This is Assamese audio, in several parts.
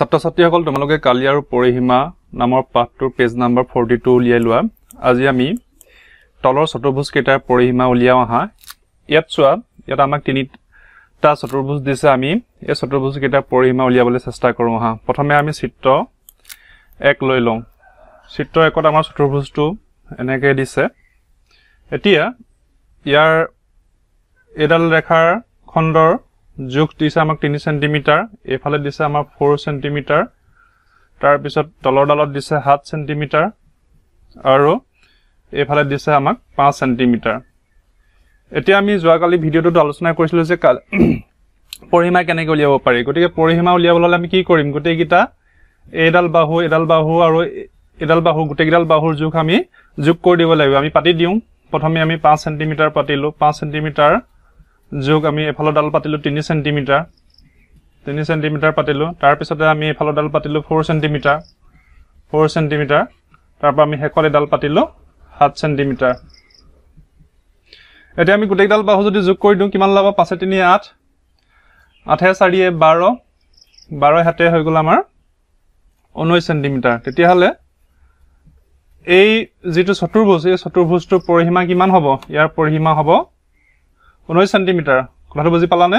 ছাত্ৰ ছাত্ৰীসকল তোমালোকে কালি আৰু পৰিসীমা নামৰ পাঠটোৰ পেজ নাম্বাৰ ফৰ্টি টু উলিয়াই লোৱা আজি আমি তলৰ চতুৰ্ভুজকেইটাৰ পৰিসীমা উলিয়াওঁ আহা ইয়াত চোৱা ইয়াত আমাক তিনিটা চতুৰ্ভুজ দিছে আমি এই চতুৰ্ভুজকেইটাৰ পৰিসীমা উলিয়াবলৈ চেষ্টা কৰোঁ আহা প্ৰথমে আমি চিত্ৰ এক লৈ লওঁ চিত্ৰ একত আমাৰ চতুৰ্ভুজটো এনেকৈ দিছে এতিয়া ইয়াৰ এইডাল ৰেখাৰ খণ্ডৰ জোখ দিছে আমাক তিনি চেণ্টিমিটাৰ এইফালে দিছে আমাক ফ'ৰ চেণ্টিমিটাৰ তাৰপিছত তলৰডালত দিছে সাত চেণ্টিমিটাৰ আৰু এইফালে দিছে আমাক পাঁচ চেণ্টিমিটাৰ এতিয়া আমি যোৱাকালি ভিডিঅ'টোত আলোচনা কৰিছিলোঁ যে পৰিসীমা কেনেকৈ উলিয়াব পাৰি গতিকে পৰিসীমা উলিয়াবলৈ হ'লে আমি কি কৰিম গোটেইকেইটা এইডাল বাহু এডাল বাহু আৰু এডাল বাহু গোটেইকেইডাল বাহুৰ জোখ আমি যোগ কৰি দিব লাগিব আমি পাতি দিওঁ প্ৰথমে আমি পাঁচ চেণ্টিমিটাৰ পাতিলোঁ পাঁচ চেণ্টিমিটাৰ যোগ আমি এফালৰ ডাল পাতিলোঁ তিনি চেণ্টিমিটাৰ তিনি চেণ্টিমিটাৰ পাতিলোঁ তাৰপিছতে আমি এফালৰ ডাল পাতিলোঁ ফ'ৰ চেণ্টিমিটাৰ ফ'ৰ চেণ্টিমিটাৰ তাৰপৰা আমি শেষত এডাল পাতিলোঁ সাত চেণ্টিমিটাৰ এতিয়া আমি গোটেইকেইডাল বাহু যদি যোগ কৰি দিওঁ কিমান ওলাব পাঁচে তিনি আঠ আঠে চাৰিয়ে বাৰ বাৰ হাতে হৈ গ'ল আমাৰ ঊনৈছ চেণ্টিমিটাৰ তেতিয়াহ'লে এই যিটো চতুৰ্ভুজ এই চতুৰ্ভুজটোৰ পৰিসীমা কিমান হ'ব ইয়াৰ পৰিসীমা হ'ব ঊনৈছ চেণ্টিমিটাৰ কথাটো বুজি পালানে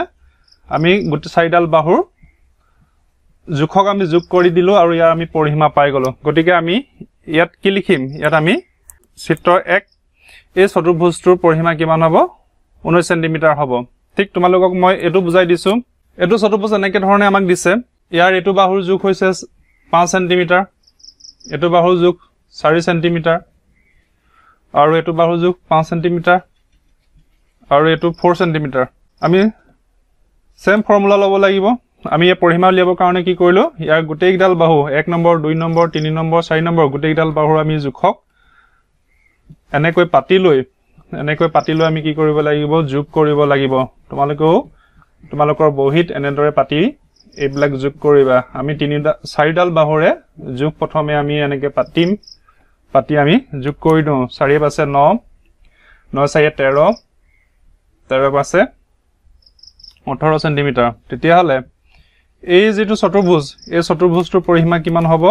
আমি গোটেই চাৰিডাল বাহুৰ জোখক আমি যোগ কৰি দিলোঁ আৰু ইয়াৰ আমি পৰিসীমা পাই গ'লোঁ গতিকে আমি ইয়াত কি লিখিম ইয়াত আমি চিত্ৰ এক এই চতুৰ্ভুজটোৰ পৰিসীমা কিমান হ'ব ঊনৈছ চেণ্টিমিটাৰ হ'ব ঠিক তোমালোকক মই এইটো বুজাই দিছোঁ এইটো চতুৰ্ভুজ এনেকৈ ধৰণে আমাক দিছে ইয়াৰ এইটো বাহুৰ জোখ হৈছে পাঁচ চেণ্টিমিটাৰ এইটো বাহুৰ জোখ চাৰি চেণ্টিমিটাৰ আৰু এইটো বাহুৰ জোখ পাঁচ চেণ্টিমিটাৰ আৰু এইটো ফ'ৰ চেণ্টিমিটাৰ আমি ছেম ফৰ্মুলা ল'ব লাগিব আমি ইয়াৰ পৰিমা উলিয়াবৰ কাৰণে কি কৰিলোঁ ইয়াৰ গোটেইকেইডাল বাহু এক নম্বৰ দুই নম্বৰ তিনি নম্বৰ চাৰি নম্বৰ গোটেইকেইডাল বাহুৰ আমি জোখক এনেকৈ পাতি লৈ এনেকৈ পাতি লৈ আমি কি কৰিব লাগিব যোগ কৰিব লাগিব তোমালোকেও তোমালোকৰ বহীত এনেদৰে পাতি এইবিলাক যোগ কৰিবা আমি তিনিডাল চাৰিডাল বাহুৰে যোগ প্ৰথমে আমি এনেকৈ পাতিম পাতি আমি যোগ কৰি দিওঁ চাৰিয়ে পাছে ন ন চাৰিয়ে তেৰ তাৰ আছে ওঠৰ চেণ্টিমিটাৰ তেতিয়াহ'লে এই যিটো চতুৰ্ভুজ এই চতুৰ্ভুজটোৰ পৰিসীমা কিমান হ'ব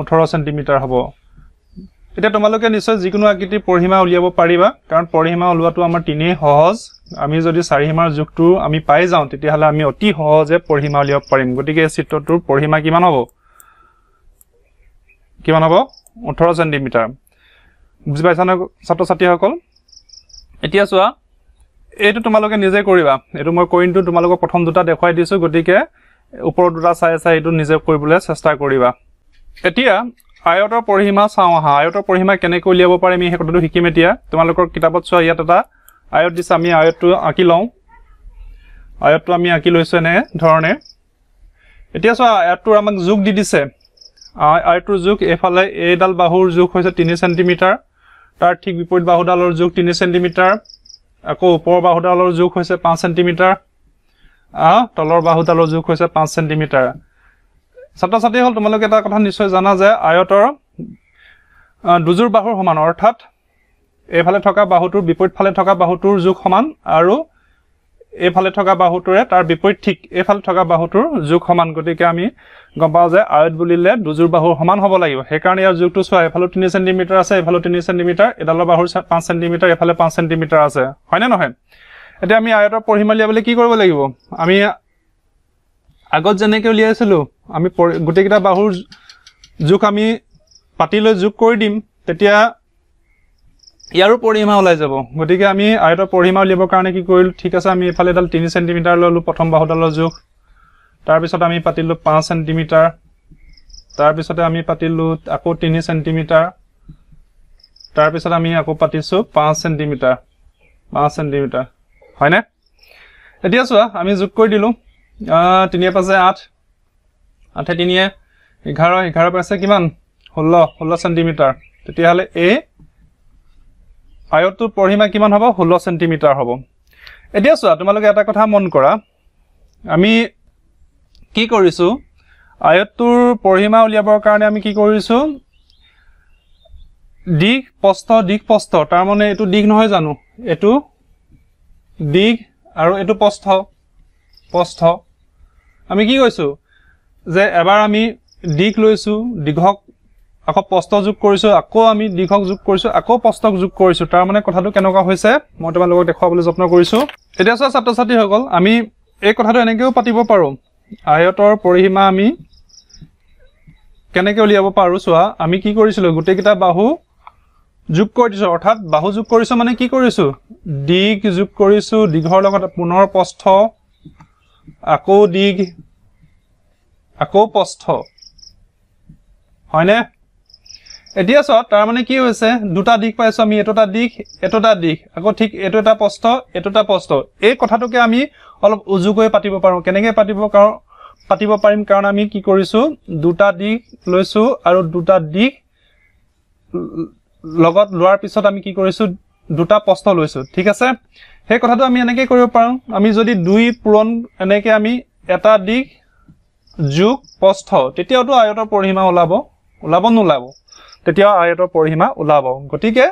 ওঠৰ চেণ্টিমিটাৰ হ'ব এতিয়া তোমালোকে নিশ্চয় যিকোনো আকৃতিৰ পৰিসীমা উলিয়াব পাৰিবা কাৰণ পৰিসীমা ওলোৱাটো আমাৰ তিনেই সহজ আমি যদি চাৰিসীমাৰ যুগটো আমি পাই যাওঁ তেতিয়াহ'লে আমি অতি সহজে পৰিসীমা উলিয়াব পাৰিম গতিকে এই চিত্ৰটোৰ পৰিসীমা কিমান হ'ব কিমান হ'ব ওঠৰ চেণ্টিমিটাৰ বুজি পাইছানে ছাত্ৰ ছাত্ৰীসকল এতিয়া চোৱা এইটো তোমালোকে নিজে কৰিবা এইটো মই কৰিমটো তোমালোকক প্ৰথম দুটা দেখুৱাই দিছোঁ গতিকে ওপৰত দুটা চাই চাই এইটো নিজে কৰিবলৈ চেষ্টা কৰিবা এতিয়া আয়তৰ পৰিসীমা চাওঁ আহা আয়তৰ পৰিসীমা কেনেকৈ উলিয়াব পাৰে আমি সেই কথাটো শিকিম এতিয়া তোমালোকৰ কিতাপত চোৱা ইয়াত এটা আয়ত দিছে আমি আয়তটো আঁকি লওঁ আয়তটো আমি আঁকি লৈছোঁ এনেধৰণে এতিয়া চোৱা আয়তটোৰ আমাক জোখ দি দিছে আয়তটোৰ জোখ এইফালে এইডাল বাহুৰ জোখ হৈছে তিনি চেণ্টিমিটাৰ তাৰ ঠিক বিপৰীত বাহুডালৰ জোখ তিনি চেণ্টিমিটাৰ আকৌ ওপৰ বাহুডালৰ জোখ হৈছে পাঁচ চেণ্টিমিটাৰ তলৰ বাহুডালৰ জোখ হৈছে পাঁচ চেণ্টিমিটাৰ ছাত্ৰ ছাত্ৰী হ'ল তোমালোকে এটা কথা নিশ্চয় জানা যে আয়তৰ দুযোৰ বাহুৰ সমান অৰ্থাৎ এইফালে থকা বাহুটোৰ বিপৰীত ফালে থকা বাহুটোৰ জোখ সমান আৰু এইফালে থকা বাহুটোৰে তাৰ বিপৰীত ঠিক এইফালে থকা বাহুটোৰ যোগ সমান গতিকে আমি গম পাওঁ যে আয়ত বুলিলে দুযোৰ বাহুৰ সমান হ'ব লাগিব সেইকাৰণে ইয়াৰ যোগটো চোৱা এফালেও তিনি চেণ্টিমিটাৰ আছে এফালেও তিনি চেণ্টিমিটাৰ এডালৰ বাহুৰ পাঁচ চেণ্টিমিটাৰ এফালে পাঁচ চেণ্টিমিটাৰ আছে হয়নে নহয় এতিয়া আমি আয়তৰ পঢ়িম উলিয়াবলৈ কি কৰিব লাগিব আমি আগত যেনেকৈ উলিয়াইছিলোঁ আমি গোটেইকেইটা বাহুৰ জোখ আমি পাতি লৈ যোগ কৰি দিম তেতিয়া ইয়াৰো পৰিসীমা ওলাই যাব গতিকে আমি আয়তৰ পৰিসীমা উলিয়াবৰ কাৰণে কি কৰিলোঁ ঠিক আছে আমি এইফালে এডাল তিনি চেণ্টিমিটাৰ ল'লোঁ প্ৰথম বাহুডালৰ জোখ তাৰপিছত আমি পাতিলোঁ পাঁচ চেণ্টিমিটাৰ তাৰপিছতে আমি পাতিলোঁ আকৌ তিনি চেণ্টিমিটাৰ তাৰপিছত আমি আকৌ পাতিছোঁ পাঁচ চেণ্টিমিটাৰ পাঁচ চেণ্টিমিটাৰ হয়নে এতিয়া চোৱা আমি যোগ কৰি দিলোঁ তিনিয়ে পাছে আঠ আঠে তিনিয়ে এঘাৰ এঘাৰ পাইছে কিমান ষোল্ল ষোল্ল চেণ্টিমিটাৰ তেতিয়াহ'লে এই আয়তটোৰ পৰিমাণ কিমান হ'ব ষোল্ল চেণ্টিমিটাৰ হ'ব এতিয়া চোৱা তোমালোকে এটা কথা মন কৰা আমি কি কৰিছোঁ আয়তটোৰ পৰিমা উলিয়াবৰ কাৰণে আমি কি কৰিছোঁ দিশ প্ৰস্থ দিশ প্ৰস্থ তাৰমানে এইটো দিশ নহয় জানো এইটো দিশ আৰু এইটো প্ৰস্থ আমি কি কৈছোঁ যে এবাৰ আমি দিশ লৈছোঁ দীঘক আকৌ প্ৰস্তক যোগ কৰিছোঁ আকৌ আমি দীঘক যোগ কৰিছোঁ আকৌ প্ৰস্তক যোগ কৰিছোঁ তাৰমানে কথাটো কেনেকুৱা হৈছে মই তোমালোকক দেখুৱাবলৈ যত্ন কৰিছোঁ এতিয়া চোৱা ছাত্ৰ ছাত্ৰীসকল আমি এই কথাটো এনেকৈও পাতিব পাৰোঁ আয়তৰ পৰিসীমা আমি কেনেকৈ উলিয়াব পাৰোঁ চোৱা আমি কি কৰিছিলোঁ গোটেইকেইটা বাহু যোগ কৰি দিছোঁ অৰ্থাৎ বাহু যোগ কৰিছোঁ মানে কি কৰিছোঁ দীঘ যোগ কৰিছোঁ দীঘৰ লগত পুনৰ প্ৰস্থ আকৌ দীঘ আকৌ প্ৰস্থ হয়নে এতিয়া চ তাৰমানে কি হৈছে দুটা দিশ পাইছোঁ আমি এটা দিশ এটা দিশ আকৌ ঠিক এইটো এটা প্ৰস্থ এটা পষ্ট এই কথাটোকে আমি অলপ উজুকৈ পাতিব পাৰোঁ কেনেকৈ পাতিব কাৰণ পাতিব পাৰিম কাৰণ আমি কি কৰিছোঁ দুটা দিশ লৈছোঁ আৰু দুটা দিশ লগত লোৱাৰ পিছত আমি কি কৰিছোঁ দুটা পষ্ট লৈছোঁ ঠিক আছে সেই কথাটো আমি এনেকৈ কৰিব পাৰোঁ আমি যদি দুই পূৰণ এনেকৈ আমি এটা দিশ যোগ পষ্ট তেতিয়াওতো আয়তৰ পৰিসীমা ওলাব ওলাব নোলাব তেতিয়া আয়তৰ পৰিসীমা ওলাব গতিকে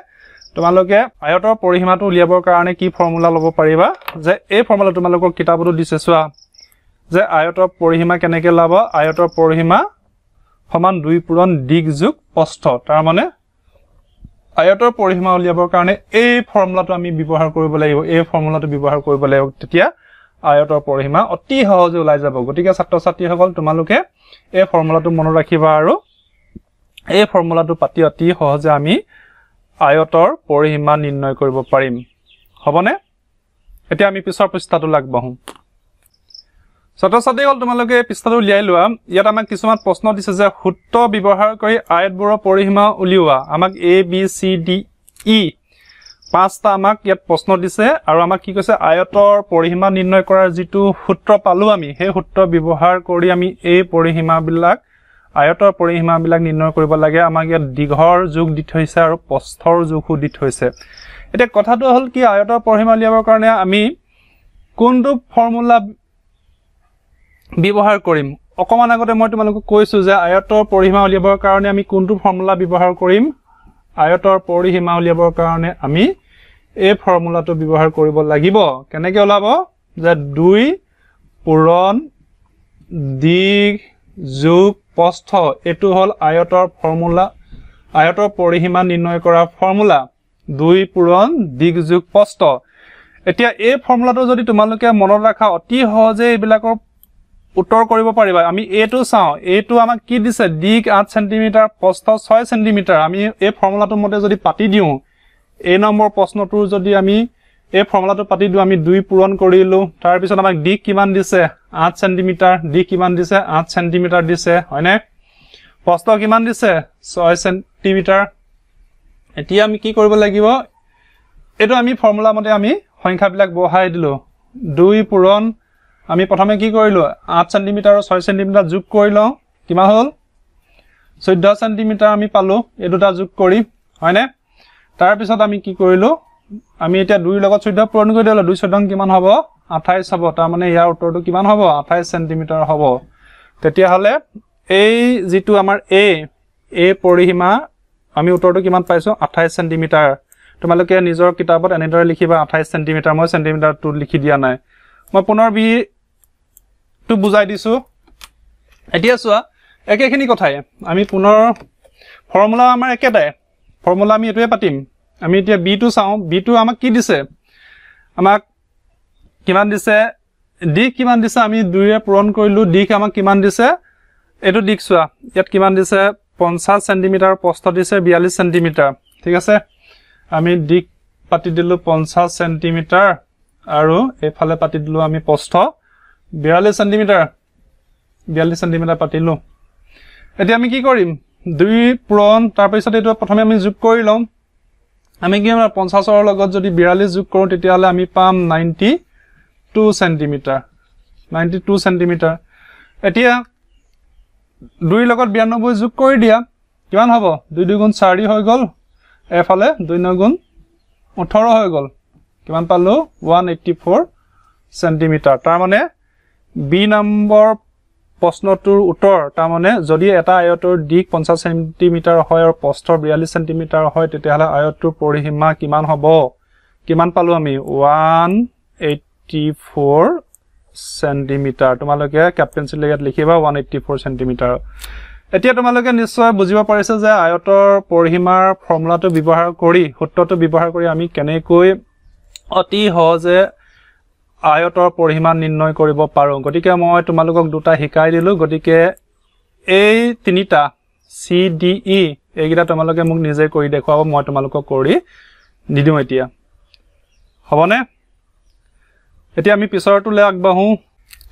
তোমালোকে আয়তৰ পৰিসীমাটো উলিয়াবৰ কাৰণে কি ফৰ্মুলা ল'ব পাৰিবা যে এই ফৰ্মুলা তোমালোকক কিতাপতো দিছে চোৱা যে আয়তৰ পৰিসীমা কেনেকৈ ওলাব আয়তৰ পৰিসীমা সমান দুই পূৰণ দিগ যোগ পষ্ঠ তাৰমানে আয়তৰ পৰিসীমা উলিয়াবৰ কাৰণে এই ফৰ্মুলাটো আমি ব্যৱহাৰ কৰিব লাগিব এই ফৰ্মুলাটো ব্যৱহাৰ কৰিব লাগিব তেতিয়া আয়তৰ পৰিসীমা অতি সহজে ওলাই যাব গতিকে ছাত্ৰ ছাত্ৰীসকল তোমালোকে এই ফৰ্মুলাটো মনত ৰাখিবা আৰু এই ফৰ্মুলাটো পাতি অতি সহজে আমি আয়তৰ পৰিসীমা নিৰ্ণয় কৰিব পাৰিম হ'বনে এতিয়া আমি পিছৰ পৃষ্ঠাটো আগবাঢ়োঁ ছাত্ৰ ছাত্ৰী হ'ল তোমালোকে পৃষ্ঠাটো উলিয়াই লোৱা ইয়াত আমাক কিছুমান প্ৰশ্ন দিছে যে সূত্ৰ ব্যৱহাৰ কৰি আয়তবোৰৰ পৰিসীমা উলিওৱা আমাক A B C D E পাঁচটা আমাক ইয়াত প্ৰশ্ন দিছে আৰু আমাক কি কৈছে আয়তৰ পৰিসীমা নিৰ্ণয় কৰাৰ যিটো সূত্ৰ পালোঁ আমি সেই সূত্ৰ ব্যৱহাৰ কৰি আমি এই পৰিসীমাবিলাক আয়তৰ পৰিসীমাবিলাক নিৰ্ণয় কৰিব লাগে আমাক ইয়াত দীঘৰ যোগ দি থৈছে আৰু প্ৰস্থৰ যোগো দি থৈছে এতিয়া কথাটো হ'ল কি আয়তৰ পৰিসীমা উলিয়াবৰ কাৰণে আমি কোনটো ফৰ্মুলা ব্যৱহাৰ কৰিম অকণমান আগতে মই তোমালোকক কৈছোঁ যে আয়তৰ পৰিসীমা উলিয়াবৰ কাৰণে আমি কোনটো ফৰ্মুলা ব্যৱহাৰ কৰিম আয়তৰ পৰিসীমা উলিয়াবৰ কাৰণে আমি এই ফৰ্মুলাটো ব্যৱহাৰ কৰিব লাগিব কেনেকৈ ওলাব যে দুই পূৰণ দীঘ যোগ প্রস্থ এটু হল আয়তর ফর্মুলা আয়তর পরিসীমা নির্ণয় করার ফর্মুলা দুই পূরণ দিক যোগ প্রস্থ এতিয়া এই ফর্মুলাটো যদি তোমালকে মনত রাখা অতি সহজে এইবিলাক উত্তর করব পারিবা আমি এটু চাও এইটো আমাক কি দিছে দিক আট সেন্টিমিটার প্রস্থ ছয় সেন্টিমিটার আমি এই ফর্মুলাটোর মতে যদি পাতি দিও এই নম্বর প্রশ্নটোর যদি আমি এই ফৰ্মুলাটো পাতি দিওঁ আমি দুই পূৰণ কৰিলোঁ তাৰপিছত আমাক দিশ কিমান দিছে আঠ চেণ্টিমিটাৰ দিশ কিমান দিছে আঠ চেণ্টিমিটাৰ দিছে হয়নে প্ৰস্ত কিমান দিছে ছয় চেণ্টিমিটাৰ এতিয়া আমি কি কৰিব লাগিব এইটো আমি ফৰ্মুলা মতে আমি সংখ্যাবিলাক বহাই দিলোঁ দুই পূৰণ আমি প্ৰথমে কি কৰিলোঁ আঠ চেণ্টিমিটাৰ আৰু ছয় চেণ্টিমিটাৰ যোগ কৰি লওঁ কিমান হ'ল চৈধ্য চেণ্টিমিটাৰ আমি পালোঁ এই দুটা যোগ কৰি হয়নে তাৰপিছত আমি কি কৰিলোঁ আমি এতিয়া দুইৰ লগত চৈধ্য পূৰণ কৰি দিলোঁ দুই চৈধ্য কিমান হ'ব আঠাইছ হ'ব তাৰমানে ইয়াৰ উত্তৰটো কিমান হ'ব আঠাইছ চেণ্টিমিটাৰ হ'ব তেতিয়াহ'লে এই যিটো আমাৰ এ এ পৰিসীমা আমি উত্তৰটো কিমান পাইছোঁ আঠাইছ চেণ্টিমিটাৰ তোমালোকে নিজৰ কিতাপত এনেদৰে লিখিবা আঠাইছ চেণ্টিমিটাৰ মই চেণ্টিমিটাৰটো লিখি দিয়া নাই মই পুনৰ বিটো বুজাই দিছোঁ এতিয়া চোৱা একেখিনি কথাই আমি পুনৰ ফৰ্মুলা আমাৰ একেটাই ফৰ্মুলা আমি এইটোৱে পাতিম আমি এতিয়া বি টো চাওঁ বি টো আমাক কি দিছে আমাক কিমান দিছে দিশ কিমান দিছে আমি দুইৰে পূৰণ কৰিলো দিশ আমাক কিমান দিছে এইটো দিশ চোৱা ইয়াত কিমান দিছে পঞ্চাছ চেণ্টিমিটাৰ প্ৰস্থ দিছে বিয়াল্লিছ চেণ্টিমিটাৰ ঠিক আছে আমি দিশ পাতি দিলোঁ পঞ্চাছ চেণ্টিমিটাৰ আৰু এইফালে পাতি দিলোঁ আমি প্ৰস্থ বিয়াল্লিছ চেণ্টিমিটাৰ বিয়াল্লিছ চেণ্টিমিটাৰ পাতিলোঁ এতিয়া আমি কি কৰিম দুই পূৰণ তাৰপিছত এইটো প্ৰথমে আমি যোগ কৰি ল'ম আমি কি আমাৰ পঞ্চাছৰ লগত যদি বিৰাল্লিছ যোগ কৰোঁ তেতিয়াহ'লে আমি পাম ninety two centimetre ninety two centimetre এতিয়া দুইৰ লগত বিৰান্নব্বৈ যোগ কৰি দিয়া কিমান হ'ব দুই দুই গুণ চাৰি হৈ গ'ল এফালে দুই ন গুণ ওঠৰ হৈ গ'ল কিমান পালোঁ ওৱান এইটি ফ'ৰ চেণ্টিমিটাৰ তাৰমানে বি নম্বৰ প্ৰশ্নটোৰ উত্তৰ তাৰমানে যদি এটা আয়তৰ দিক পঞ্চাছ চেণ্টিমিটাৰ হয় আৰু প্ৰস্থৰ বিয়াল্লিছ চেণ্টিমিটাৰ হয় তেতিয়াহ'লে আয়তটোৰ পৰিসীমা কিমান হ'ব কিমান পালোঁ আমি ওৱান এইটি ফ'ৰ চেণ্টিমিটাৰ তোমালোকে কেপ্টেঞ্চিল ইয়াত লিখিবা ওৱান এইটি ফ'ৰ চেণ্টিমিটাৰ এতিয়া তোমালোকে নিশ্চয় বুজিব পাৰিছা যে আয়তৰ পৰিসীমাৰ ফৰ্মুলাটো ব্যৱহাৰ কৰি সূত্ৰটো ব্যৱহাৰ কৰি আমি কেনেকৈ অতি সহজে আয়তৰ পৰিমাণ নিৰ্ণয় কৰিব পাৰোঁ গতিকে মই তোমালোকক দুটা শিকাই দিলোঁ গতিকে এই তিনিটা চি ডি ই এইকেইটা তোমালোকে মোক নিজে কৰি দেখুৱাব মই তোমালোকক কৰি নিদিওঁ এতিয়া হ'বনে এতিয়া আমি পিছৰটোলৈ আগবাঢ়োঁ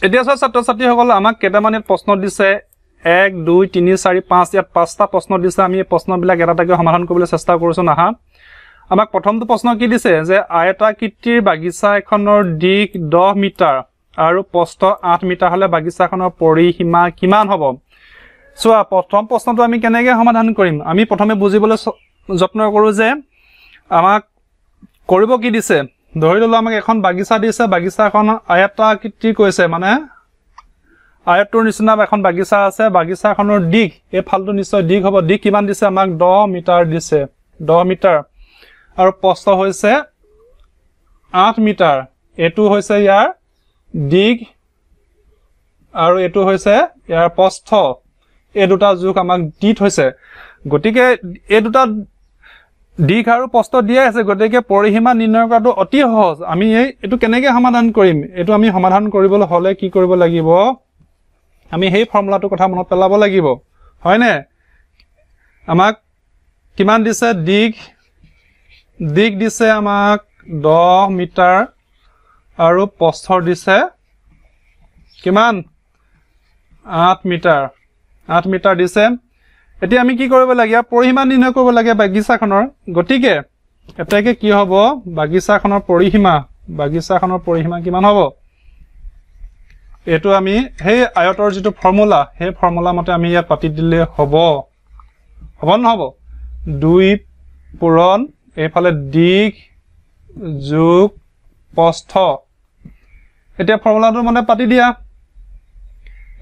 এতিয়া চোৱা ছাত্ৰ ছাত্ৰীসকল আমাক কেইটামান ইয়াত প্ৰশ্ন দিছে এক দুই তিনি চাৰি পাঁচ ইয়াত পাঁচটা প্ৰশ্ন দিছে আমি এই প্ৰশ্নবিলাক এটা এটাকৈ সমাধান কৰিবলৈ চেষ্টা কৰিছোঁ নাহা আমাক প্ৰথমটো প্ৰশ্ন কি দিছে যে আয়তা আয়তাকৃতিৰ বাগিচা এখনৰ দিশ দহ মিটাৰ আৰু প্ৰস্থ আঠ মিটাৰ হ'লে বাগিচাখনৰ পৰিসীমা কিমান হ'ব চোৱা প্ৰথম প্ৰশ্নটো আমি কেনেকৈ সমাধান কৰিম আমি প্ৰথমে বুজিবলৈ যত্ন কৰোঁ যে আমাক কৰিব কি দিছে ধৰি ল'লোঁ আমাক এখন বাগিচা দিছে বাগিচাখন আয়তা আয়তাকৃতি কৈছে মানে আয়তটোৰ নিচিনা এখন বাগিচা আছে বাগিচাখনৰ দিশ এই ফালটো নিশ্চয় দিশ হ'ব দিশ কিমান দিছে আমাক দহ মিটাৰ দিছে দহ মিটাৰ আৰু প্ৰস্থ হৈছে 8 মিটাৰ এটো হৈছে ইয়াৰ দিগ আৰু এটো হৈছে ইয়াৰ প্ৰস্থ এই দুটা জোক আমাক দিত হৈছে গটিকে এই দুটা দিগ আৰু প্ৰস্থ দিয়া আছে গটিকে পৰিহিমা নিৰ্ণয় কৰাটো অতি সহজ আমি এই এটো কেনেকে সমাধান কৰিম এটো আমি সমাধান কৰিবলৈ হলে কি কৰিব লাগিব আমি সেই ফৰ্মুলাটো কথা মনত পেলাব লাগিব হয়নে আমাক কিমান দিছে দিগ দিক দিছে আমাক দহ মিটাৰ আৰু প্ৰস্থৰ দিছে কিমান আঠ মিটাৰ আঠ মিটাৰ দিছে এতিয়া আমি কি কৰিব লাগে পৰিসীমা নিৰ্ণয় কৰিব লাগে বাগিচাখনৰ গতিকে এতেকে কি হ'ব বাগিচাখনৰ পৰিসীমা বাগিচাখনৰ পৰিসীমা কিমান হ'ব এইটো আমি সেই আয়তৰ যিটো ফৰ্মুলা সেই ফৰ্মুলা মতে আমি ইয়াক পাতি দিলে হ'ব হ'ব নহ'ব দুই পূৰণ এইফালে দিক যোগ প্ৰস্থ এতিয়া ফৰ্মুলাটো মানে পাতি দিয়া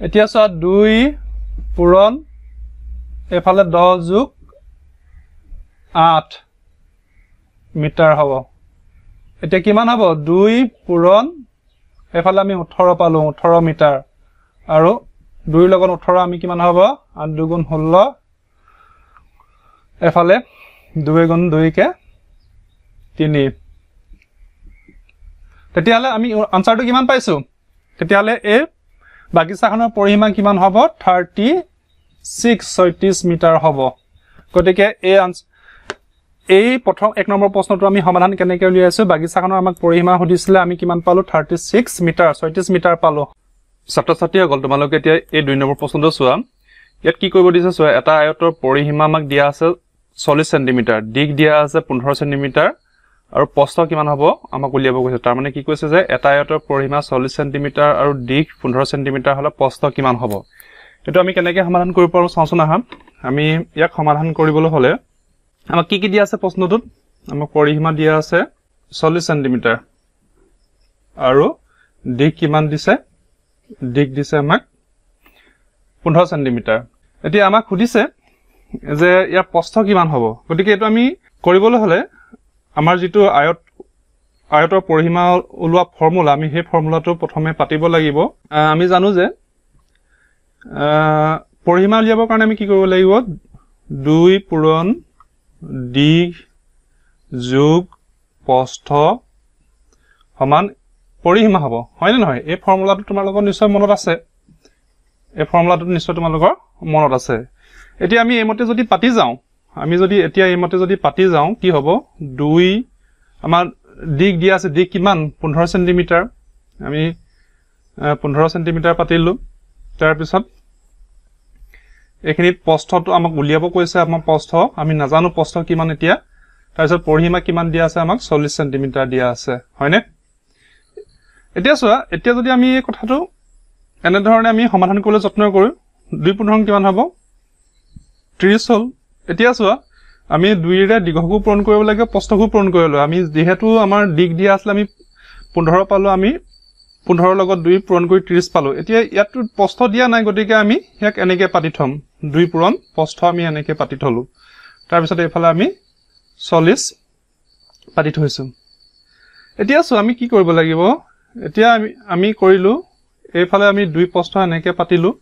এতিয়া চোৱা দুই পূৰণ এইফালে দহ যোগ আঠ মিটাৰ হ'ব এতিয়া কিমান হ'ব দুই পূৰণ এইফালে আমি ওঠৰ পালোঁ ওঠৰ মিটাৰ আৰু দুইৰ লগত ওঠৰ আমি কিমান হ'ব আঠ দুগুণ ষোল্ল এফালে দুই গুণ দুইকৈ তিনি তেতিয়াহ'লে আমি আনচাৰটো কিমান পাইছোঁ তেতিয়াহ'লে এই বাগিচাখনৰ পৰিসীমা কিমান হ'ব থাৰ্টি ছিক্স ছয়ত্ৰিছ মিটাৰ হ'ব গতিকে এই আন এই প্ৰথম এক নম্বৰ প্ৰশ্নটো আমি সমাধান কেনেকৈ উলিয়াইছোঁ বাগিচাখনৰ আমাক পৰিসীমা সুধিছিলে আমি কিমান পালোঁ থাৰ্টি ছিক্স মিটাৰ ছয়ত্ৰিছ মিটাৰ পালোঁ ছাত্ৰ ছাত্ৰীসকল তোমালোকে এতিয়া এই দুই নম্বৰ প্ৰশ্নটো চোৱা ইয়াত কি কৰিব দিছে চোৱা এটা আয়তৰ পৰিসীমা আমাক দিয়া আছে চল্লিছ চেণ্টিমিটাৰ দিগ দিয়া আছে পোন্ধৰ চেণ্টিমিটাৰ আৰু প্ৰস্থ কিমান হ'ব আমাক উলিয়াব কৈছে তাৰমানে কি কৈছে যে এটা আয়তৰ পৰিমা চল্লিছ চেণ্টিমিটাৰ আৰু দিশ পোন্ধৰ চেণ্টিমিটাৰ হ'লে প্ৰস্থ কিমান হ'ব এইটো আমি কেনেকৈ সমাধান কৰিব পাৰোঁ চাওঁচোন আহা আমি ইয়াক সমাধান কৰিবলৈ হ'লে আমাক কি কি দিয়া আছে প্ৰশ্নটোত আমাক পৰিসীমা দিয়া আছে চল্লিছ চেণ্টিমিটাৰ আৰু দিশ কিমান দিছে দিশ দিছে আমাক পোন্ধৰ চেণ্টিমিটাৰ এতিয়া আমাক সুধিছে যে ইয়াৰ প্ৰস্থ কিমান হ'ব গতিকে এইটো আমি কৰিবলৈ হ'লে আমাৰ যিটো আয়ত আয়তৰ পৰিসীমা ওলোৱা ফৰ্মুলা আমি সেই ফৰ্মুলাটো প্ৰথমে পাতিব লাগিব আমি জানো যে পৰিসীমা উলিয়াবৰ কাৰণে আমি কি কৰিব লাগিব দুই পূৰণ দীঘ যোগ পষ্ঠ সমান পৰিসীমা হ'ব হয়নে নহয় এই ফৰ্মুলাটো তোমালোকৰ নিশ্চয় মনত আছে এই ফৰ্মুলাটো নিশ্চয় তোমালোকৰ মনত আছে এতিয়া আমি এইমতে যদি পাতি যাওঁ আমি যদি এতিয়া এইমতে যদি পাতি যাওঁ কি হ'ব দুই আমাৰ দিগ দিয়া আছে দিগ কিমান পোন্ধৰ চেণ্টিমিটাৰ আমি পোন্ধৰ চেণ্টিমিটাৰ পাতিলোঁ তাৰপিছত এইখিনি প্ৰস্থটো আমাক উলিয়াব কৈছে আমাৰ প্ৰস্থ আমি নাজানো প্ৰস্থ কিমান এতিয়া তাৰপিছত পৰিসীমা কিমান দিয়া আছে আমাক চল্লিছ চেণ্টিমিটাৰ দিয়া আছে হয়নে এতিয়া চোৱা এতিয়া যদি আমি এই কথাটো এনেধৰণে আমি সমাধান কৰিবলৈ যত্ন কৰোঁ দুই পোন্ধৰ কিমান হ'ব ত্ৰিছ হ'ল এতিয়া চোৱা আমি দুইৰে দীঘকো পূৰণ কৰিব লাগে প্ৰস্তকো পূৰণ কৰিব লাগে আমি যিহেতু আমাৰ দিগ দিয়া আছিলে আমি পোন্ধৰ পালোঁ আমি পোন্ধৰৰ লগত দুই পূৰণ কৰি ত্ৰিছ পালোঁ এতিয়া ইয়াততো প্ৰস্থ দিয়া নাই গতিকে আমি ইয়াক এনেকৈ পাতি থ'ম দুই পূৰণ প্ৰস্থ আমি এনেকৈ পাতি থ'লোঁ তাৰপিছত এইফালে আমি চল্লিছ পাতি থৈছোঁ এতিয়া চোৱা আমি কি কৰিব লাগিব এতিয়া আমি আমি কৰিলোঁ এইফালে আমি দুই প্ৰস্থ এনেকৈ পাতিলোঁ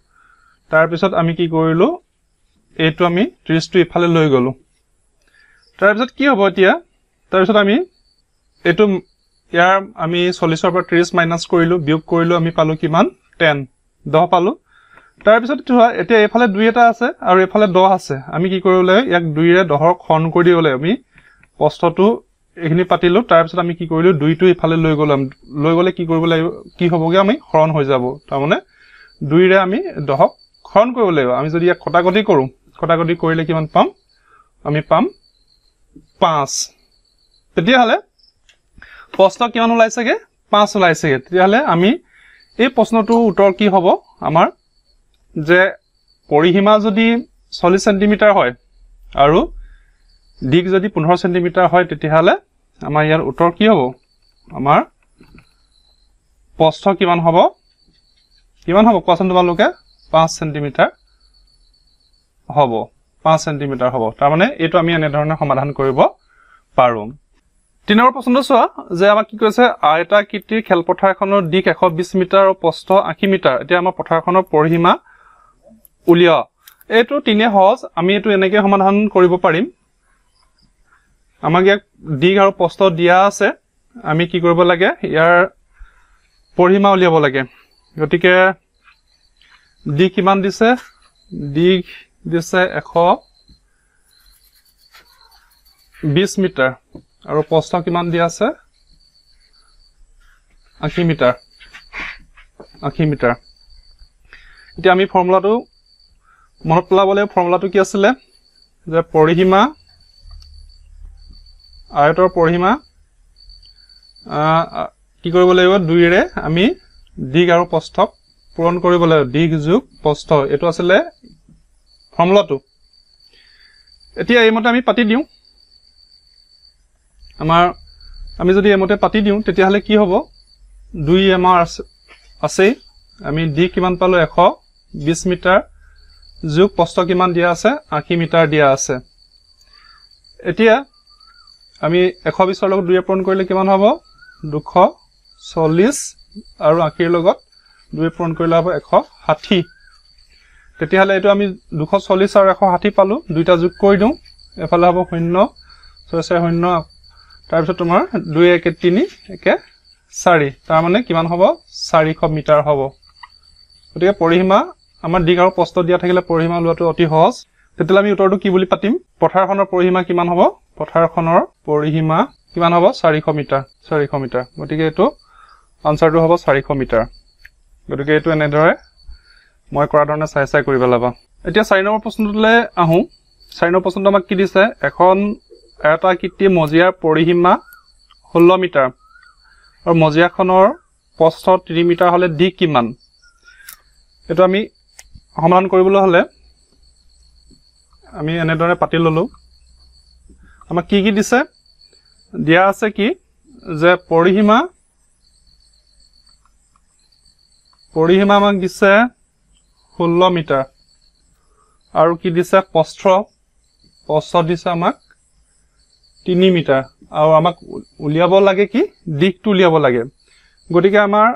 তাৰপিছত আমি কি কৰিলোঁ এইটো আমি ত্ৰিছটো ইফালে লৈ গলো তাৰপিছত কি হ'ব এতিয়া তাৰপিছত আমি এইটো ইয়াৰ আমি চল্লিছৰ পৰা ত্ৰিছ মাইনাছ কৰিলো বিয়োগ কৰিলো আমি পালো কিমান টেন দহ পালো তাৰপিছত কি চোৱা এতিয়া এইফালে দুই এটা আছে আৰু এইফালে দহ আছে আমি কি কৰিব লাগে ইয়াক দুইৰে দহৰ খন কৰি দিব লাগে আমি প্ৰশ্নটো এইখিনি পাতিলো তাৰপিছত আমি কি কৰিলো দুইটো ইফালে লৈ গলো লৈ গ'লে কি কৰিব লাগিব কি হ'বগৈ আমি হৰণ হৈ যাব তাৰমানে দুইৰে আমি দহক ক্ষৰণ কৰিব লাগিব আমি যদি ইয়াক কটাকটি কৰোঁ কটাকটি করলে কি পাম আমি পাম পাঁচ তেতিয়াহলে প্রশ্ন কি ওলাইছেগে পাঁচ ওলাইছেগে তেতিয়াহলে আমি এই প্রশ্নটোর উত্তর কি হব আমার যে পরিসীমা যদি চল্লিশ সেন্টিমিটার হয় আর দিক যদি পনেরো সেন্টিমিটার হয় তেতিয়াহলে আমার ইয়ার উত্তর কি হব আমার প্রশ্ন কিমান হব কিমান হব কোয়াশন তোমালে পাঁচ সেন্টিমিটার হ'ব পাঁচ চেণ্টিমিটাৰ হ'ব তাৰমানে এইটো আমি এনেধৰণে সমাধান কৰিব পাৰোঁ তিনি নম্বৰ প্ৰশ্নটো চোৱা যে আমাক কি কৈছে আয়তাকৃতিৰ খেলপথাৰ এখনৰ দিশ এশ বিছ মিটাৰ আৰু প্ৰস্থ আশী মিটাৰ এতিয়া আমাৰ পথাৰখনৰ পৰিসীমা উলিয়া এইটো তিনে সহজ আমি এইটো এনেকৈ সমাধান কৰিব পাৰিম আমাক ইয়াক দিশ আৰু প্ৰস্থ দিয়া আছে আমি কি কৰিব লাগে ইয়াৰ পৰিসীমা উলিয়াব লাগে গতিকে দিশ কিমান দিছে দিশ দিছে এশ বিশ মিটাৰ আৰু প্ৰশ্ন কিমান দিয়া আছে আশী মিটাৰ আশী মিটাৰ এতিয়া আমি ফৰ্মুলাটো মনত পেলাব লাগিব ফৰ্মুলাটো কি আছিলে যে পৰিসীমা আয়তৰ পৰিসীমা কি কৰিব লাগিব দুইৰে আমি দিগ আৰু প্ৰস্থক পূৰণ কৰিব লাগিব দিগ যোগ প্ৰস্থ এইটো আছিলে সমলটো এতিয়া এইমতে আমি পাতি দিওঁ আমাৰ আমি যদি এইমতে পাতি দিওঁ তেতিয়াহ'লে কি হ'ব দুই এম আৰ আছেই আমি দি কিমান পালোঁ এশ বিছ মিটাৰ যোগ প্ৰস্ত কিমান দিয়া আছে আশী মিটাৰ দিয়া আছে এতিয়া আমি এশ বিছৰ লগত দুই পূৰণ কৰিলে কিমান হ'ব দুশ চল্লিছ আৰু আশীৰ লগত দুই পূৰণ কৰিলে হ'ব এশ ষাঠি তেতিয়াহ'লে এইটো আমি দুশ চল্লিছ আৰু এশ ষাঠি পালোঁ দুইটা যোগ কৰি দিওঁ এফালে হ'ব শূন্য ছয় ছয় শূন্য তাৰপিছত তোমাৰ দুই একে তিনি একে চাৰি তাৰমানে কিমান হ'ব চাৰিশ মিটাৰ হ'ব গতিকে পৰিসীমা আমাৰ দিগ আৰু প্ৰস্তুত দিয়া থাকিলে পৰিসীমা লোৱাটো অতি সহজ তেতিয়াহ'লে আমি উত্তৰটো কি বুলি পাতিম পথাৰখনৰ পৰিসীমা কিমান হ'ব পথাৰখনৰ পৰিসীমা কিমান হ'ব চাৰিশ মিটাৰ চাৰিশ মিটাৰ গতিকে এইটো আনচাৰটো হ'ব চাৰিশ মিটাৰ গতিকে এইটো এনেদৰে মই কৰা ধৰণে চাই চাই কৰিব লাগিব এতিয়া চাৰি নম্বৰ প্ৰশ্নটোলৈ আহোঁ চাৰি নম্বৰ প্ৰশ্নটো আমাক কি দিছে এখন এটা কৃতি মজিয়াৰ পৰিসীমা ষোল্ল মিটাৰ আৰু মজিয়াখনৰ প্ৰস্থ তিনি মিটাৰ হ'লে দি কিমান এইটো আমি সমাধান কৰিবলৈ হ'লে আমি এনেদৰে পাতি ল'লোঁ আমাক কি কি দিছে দিয়া আছে কি যে পৰিসীমা পৰিসীমা আমাক দিছে ষোল্ল মিটাৰ আৰু কি দিছে প্ৰস্থ প্ৰস্থ দিছে আমাক তিনি মিটাৰ আৰু আমাক উলিয়াব লাগে কি দিশটো উলিয়াব লাগে গতিকে আমাৰ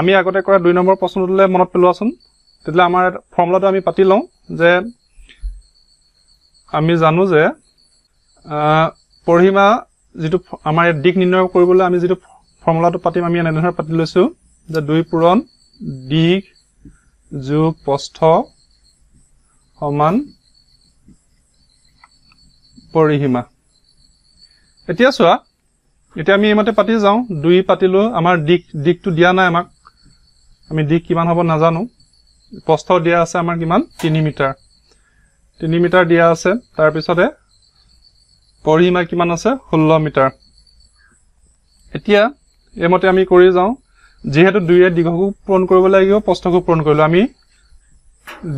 আমি আগতে কৰা দুই নম্বৰ প্ৰশ্নটোলৈ মনত পেলোৱাচোন তেতিয়া আমাৰ ফৰ্মুলাটো আমি পাতি লওঁ যে আমি জানো যে পৰহিমা যিটো আমাৰ ইয়াত দিশ নিৰ্ণয় কৰিবলৈ আমি যিটো ফৰ্মুলাটো পাতিম আমি এনেধৰণে পাতি লৈছোঁ যে দুই পূৰণ দিশ যোগ প্ৰস্থ সমান পৰিসীমা এতিয়া চোৱা এতিয়া আমি এইমতে পাতি যাওঁ দুই পাতিলেও আমাৰ দিশ দিশটো দিয়া নাই আমাক আমি দিশ কিমান হ'ব নাজানো প্ৰস্থ দিয়া আছে আমাৰ কিমান তিনি মিটাৰ তিনি মিটাৰ দিয়া আছে তাৰপিছতে পৰিসীমা কিমান আছে ষোল্ল মিটাৰ এতিয়া এইমতে আমি কৰি যাওঁ যিহেতু দুয়ে দীঘকো পূৰণ কৰিব লাগিব প্ৰশ্নকো পূৰণ কৰিলোঁ আমি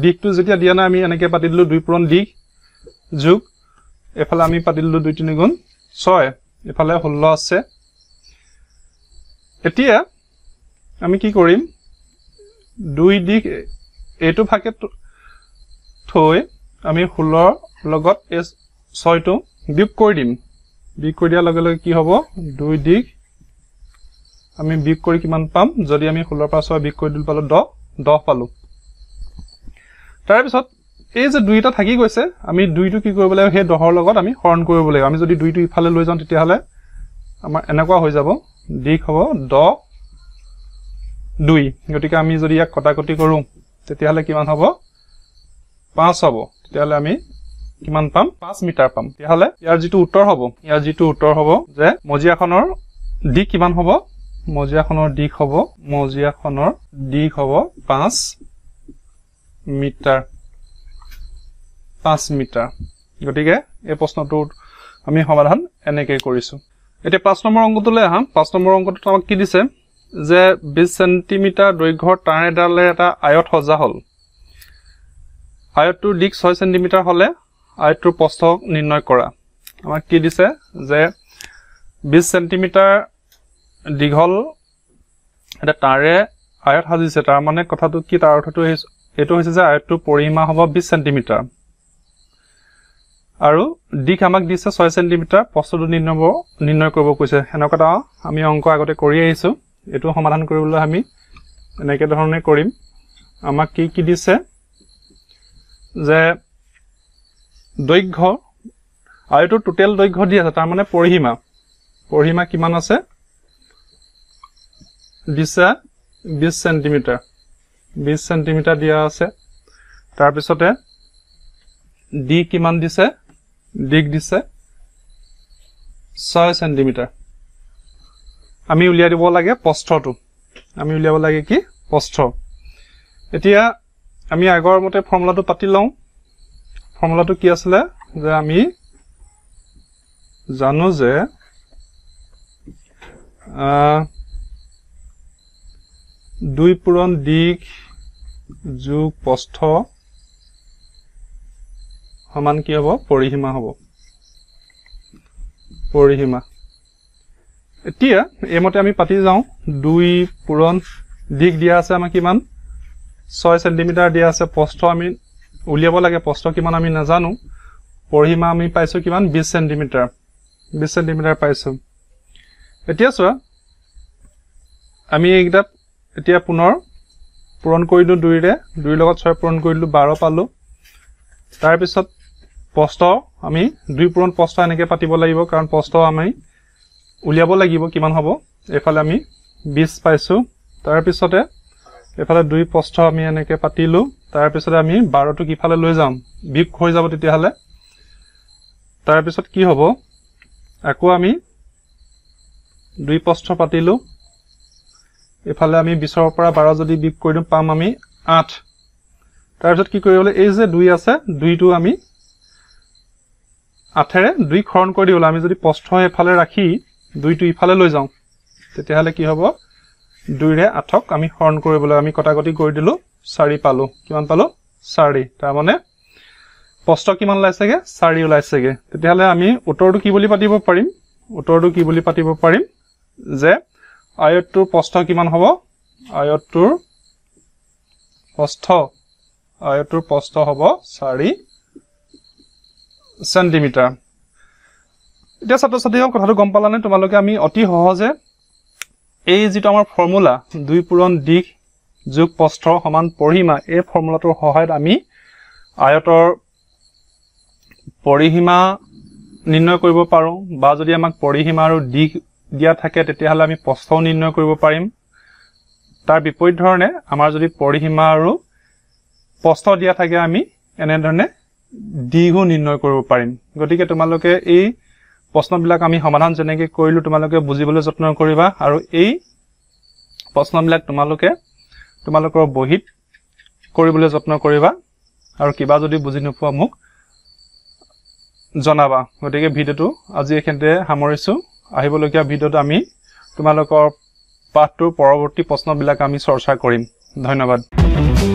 দিশটো যেতিয়া দিয়া নাই আমি এনেকৈ পাতি দিলোঁ দুই পূৰণ দিশ যোগ এফালে আমি পাতি দিলোঁ দুই তিনিগুণ ছয় এফালে ষোল্ল আছে এতিয়া আমি কি কৰিম দুই দিশ এইটো ফাকে থৈ আমি ষোল্লৰ লগত এই ছয়টো বিয়োগ কৰি দিম বিয়োগ কৰি দিয়াৰ লগে লগে কি হ'ব দুই দিশ আমি বিগ কৰি কিমান পাম যদি আমি ষোল্লৰ পৰা ছয় বিগ কৰি দিলোঁ পালোঁ দহ দহ পালোঁ তাৰপিছত এই যে দুইটা থাকি গৈছে আমি দুইটো কি কৰিব লাগিব সেই দহৰ লগত আমি হৰণ কৰিব লাগিব আমি যদি দুইটো ইফালে লৈ যাওঁ তেতিয়াহ'লে আমাৰ এনেকুৱা হৈ যাব দিশ হ'ব দহ দুই গতিকে আমি যদি ইয়াক কটাকটি কৰোঁ তেতিয়াহ'লে কিমান হ'ব পাঁচ হ'ব তেতিয়াহ'লে আমি কিমান পাম পাঁচ মিটাৰ পাম তেতিয়াহ'লে ইয়াৰ যিটো উত্তৰ হ'ব ইয়াৰ যিটো উত্তৰ হ'ব যে মজিয়াখনৰ দিশ কিমান হ'ব মজিয়াখনৰ দিশ হ'ব মজিয়াখনৰ দিশ হ'ব পাঁচ মিটাৰ পাঁচ মিটাৰ গতিকে এই প্ৰশ্নটোৰ আমি সমাধান এনেকৈ কৰিছোঁ এতিয়া পাঁচ নম্বৰ অংকটোলৈ আহাম পাঁচ নম্বৰ অংকটোত আমাক কি দিছে যে বিছ চেণ্টিমিটাৰ দৈৰ্ঘ্যৰ তাঁৰ এডালে এটা আয়ত সজা হ'ল আয়তটোৰ দিশ ছয় চেণ্টিমিটাৰ হ'লে আয়তটোৰ প্ৰস্থ নিৰ্ণয় কৰা আমাক কি দিছে যে বিছ চেণ্টিমিটাৰ দীঘল এটা তাৰে আয়ত সাজিছে তাৰমানে কথাটো কি তাৰ অৰ্থটো এইটো হৈছে যে আয়তটোৰ পৰিমাণ হ'ব বিছ চেণ্টিমিটাৰ আৰু দিশ আমাক দিছে ছয় চেণ্টিমিটাৰ প্ৰশ্নটো নিৰ্ণয় নিৰ্ণয় কৰিব কৈছে সেনেকুৱা এটা আমি অংক আগতে কৰি আহিছোঁ এইটো সমাধান কৰিবলৈ আমি এনেকৈ ধৰণে কৰিম আমাক কি কি দিছে যে দৈৰ্ঘ্য আয়ুটোৰ টোটেল দৈৰ্ঘ্য দি আছে তাৰমানে পৰিসীমা পৰিসীমা কিমান আছে দিছে বিছ চেণ্টিমিটাৰ বিছ চেণ্টিমিটাৰ দিয়া আছে তাৰপিছতে ডি কিমান দিছে ডিক দিছে ছয় চেণ্টিমিটাৰ আমি উলিয়াই দিব লাগে প্ৰস্থটো আমি উলিয়াব লাগে কি প্ৰস্থ এতিয়া আমি আগৰ মতে ফৰ্মুলাটো পাতি লওঁ ফৰ্মুলাটো কি আছিলে যে আমি জানো যে দুই পূৰণ দিশ যোগ পষ্ঠ সমান কি হ'ব পৰিসীমা হ'ব পৰিসীমা এতিয়া এইমতে আমি পাতি যাওঁ দুই পূৰণ দিশ দিয়া আছে আমাৰ কিমান ছয় চেণ্টিমিটাৰ দিয়া আছে প্ৰস্থ আমি উলিয়াব লাগে প্ৰস্থ কিমান আমি নাজানো পৰিসীমা আমি পাইছোঁ কিমান বিছ চেণ্টিমিটাৰ বিছ চেণ্টিমিটাৰ পাইছোঁ এতিয়া চোৱা আমি এইকেইটা এতিয়া পুনৰ পূৰণ কৰিলোঁ দুইৰে দুইৰ লগত ছয় পূৰণ কৰিলোঁ বাৰ পালোঁ তাৰপিছত পষ্ট আমি দুই পূৰণ পষ্ট এনেকৈ পাতিব লাগিব কাৰণ পষ্ট আমি উলিয়াব লাগিব কিমান হ'ব এইফালে আমি বিছ পাইছোঁ তাৰপিছতে এইফালে দুই পষ্ট আমি এনেকৈ পাতিলোঁ তাৰপিছতে আমি বাৰটো কিফালে লৈ যাম বিষ হৈ যাব তেতিয়াহ'লে তাৰপিছত কি হ'ব আকৌ আমি দুই প্ৰশ্ন পাতিলোঁ এফালে আমি বিছৰ পৰা বাৰ যদি বিপ কৰি দিওঁ পাম আমি আঠ তাৰপিছত কি কৰিবলে এই যে দুই আছে দুইটো আমি আঠেৰে ৰে 2 খৰণ কৰি দিওঁ আমি যদি পষ্ট এফালে ৰাখি দুইটো ইফালে লৈ যাওঁ তেতিয়াহ'লে কি হ'ব দুইৰে আঠক 8 ক আমি খৰণ কৰিবলে আমি কটাকটি কৰি দিলোঁ চাৰি পালোঁ কিমান পালোঁ চাৰি তাৰমানে মানে পষ্ট কিমান ওলাইছেগৈ চাৰি ওলাইছেগৈ তেতিয়াহ'লে আমি উত্তৰটো কি বুলি পাতিব পাৰিম উত্তৰটো কি বুলি পাতিব পাৰিম যে আয়তটোৰ প্ৰস্থ কিমান হ'ব আয়তটোৰ প্ৰস্থ আয়তটোৰ প্ৰস্থ হ'ব চাৰি চেণ্টিমিটাৰ এতিয়া ছাত্ৰ ছাত্ৰীসকল কথাটো গম পালানে তোমালোকে আমি অতি সহজে এই যিটো আমাৰ ফৰ্মুলা দুই পূৰণ দিশ যোগ প্ৰস্থ সমান পৰিসীমা এই ফৰ্মুলাটোৰ সহায়ত আমি আয়তৰ পৰিসীমা নিৰ্ণয় কৰিব পাৰোঁ বা যদি আমাক পৰিসীমা আৰু দিশ দিয়া থাকে তেতিয়াহ'লে আমি প্ৰস্থও নিৰ্ণয় কৰিব পাৰিম তাৰ বিপৰীত ধৰণে আমাৰ যদি পৰিসীমা আৰু প্ৰস্থ দিয়া থাকে আমি এনেধৰণে দীঘো নিৰ্ণয় কৰিব পাৰিম গতিকে তোমালোকে এই প্ৰশ্নবিলাক আমি সমাধান যেনেকৈ কৰিলোঁ তোমালোকে বুজিবলৈ যত্ন কৰিবা আৰু এই প্ৰশ্নবিলাক তোমালোকে তোমালোকৰ বহীত কৰিবলৈ যত্ন কৰিবা আৰু কিবা যদি বুজি নোপোৱা মোক জনাবা গতিকে ভিডিঅ'টো আজি এইখিনিতে সামৰিছোঁ আহিবলগীয়া ভিডিঅ'ত আমি তোমালোকৰ পাঠটোৰ পৰৱৰ্তী প্ৰশ্নবিলাক আমি চৰ্চা কৰিম ধন্যবাদ